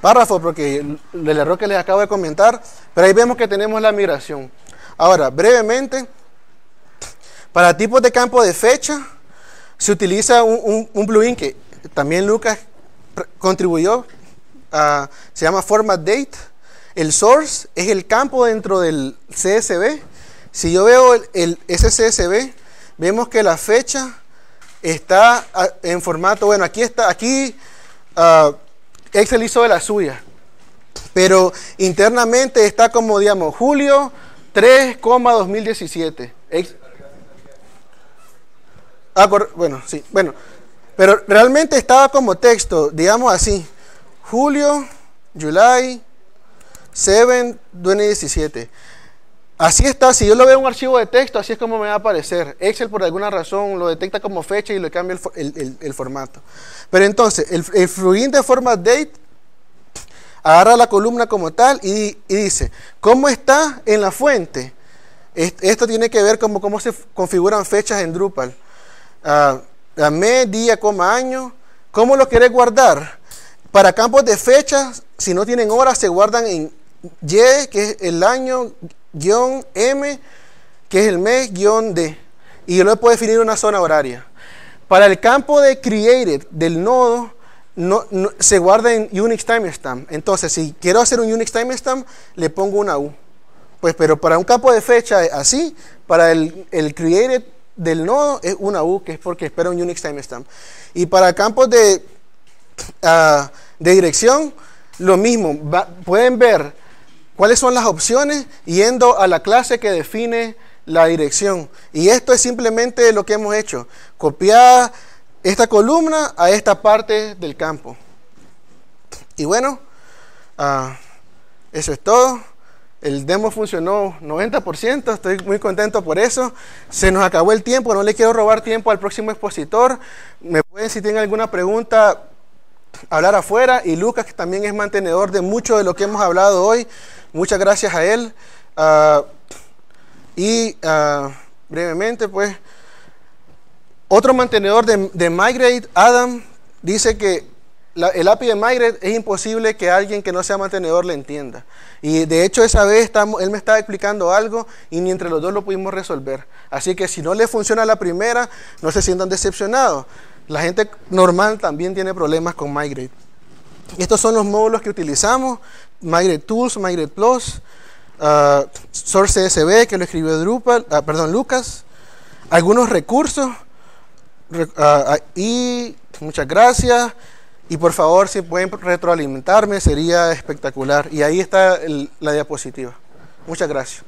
Speaker 1: párrafo porque el, error que les acabo de comentar, pero ahí vemos que tenemos la migración. Ahora, brevemente, para tipos de campo de fecha, se utiliza un, plugin que también Lucas contribuyó, se llama Format Date. El source es el campo dentro del CSV si yo veo el, el SCSB, vemos que la fecha está en formato, bueno, aquí está, aquí Excel hizo de la suya, pero internamente está como, digamos, julio 3,2017. Ah, bueno, sí, bueno, pero realmente estaba como texto, digamos así, julio, July 7, 2017. Así está, si yo lo veo en un archivo de texto, así es como me va a aparecer. Excel por alguna razón lo detecta como fecha y le cambia el, formato. Pero entonces, el, el plugin de format date agarra la columna como tal y, dice, ¿cómo está en la fuente? Esto tiene que ver con cómo se configuran fechas en Drupal. Ah, a mes, día, coma, año. ¿Cómo lo querés guardar? Para campos de fechas, si no tienen horas, se guardan en Y, que es el año, guión M, que es el mes D. Y yo le puedo definir una zona horaria. Para el campo de created del nodo, no, se guarda en Unix timestamp. Entonces, si quiero hacer un Unix timestamp, le pongo una U. Pues, pero para un campo de fecha eh, así, para el, el created del nodo es una U, que es porque espera un Unix timestamp. Y para campos de, ah, de dirección, lo mismo. pueden ver ¿Cuáles son las opciones? Yendo a la clase que define la dirección. Y esto es simplemente lo que hemos hecho. Copiar esta columna a esta parte del campo. Y bueno, ah, eso es todo. El demo funcionó 90%, estoy muy contento por eso. Se nos acabó el tiempo, no le quiero robar tiempo al próximo expositor. Me pueden, si tienen alguna pregunta, hablar afuera. Y Lucas, que también es mantenedor de mucho de lo que hemos hablado hoy, Muchas gracias a él. Ah, y ah, brevemente, pues, otro mantenedor de, Migrate, Adam, dice que el API de Migrate es imposible que alguien que no sea mantenedor le entienda. Y de hecho esa vez él me estaba explicando algo y ni entre los dos lo pudimos resolver. Así que si no le funciona la primera, no se sientan decepcionados. La gente normal también tiene problemas con Migrate. Estos son los módulos que utilizamos, Migrate Tools, Migrate Plus, ah, Source CSV que lo escribió Drupal, ah, perdón, Lucas, algunos recursos ah, y muchas gracias. Y por favor, si pueden retroalimentarme, sería espectacular. Y ahí está la diapositiva. Muchas gracias.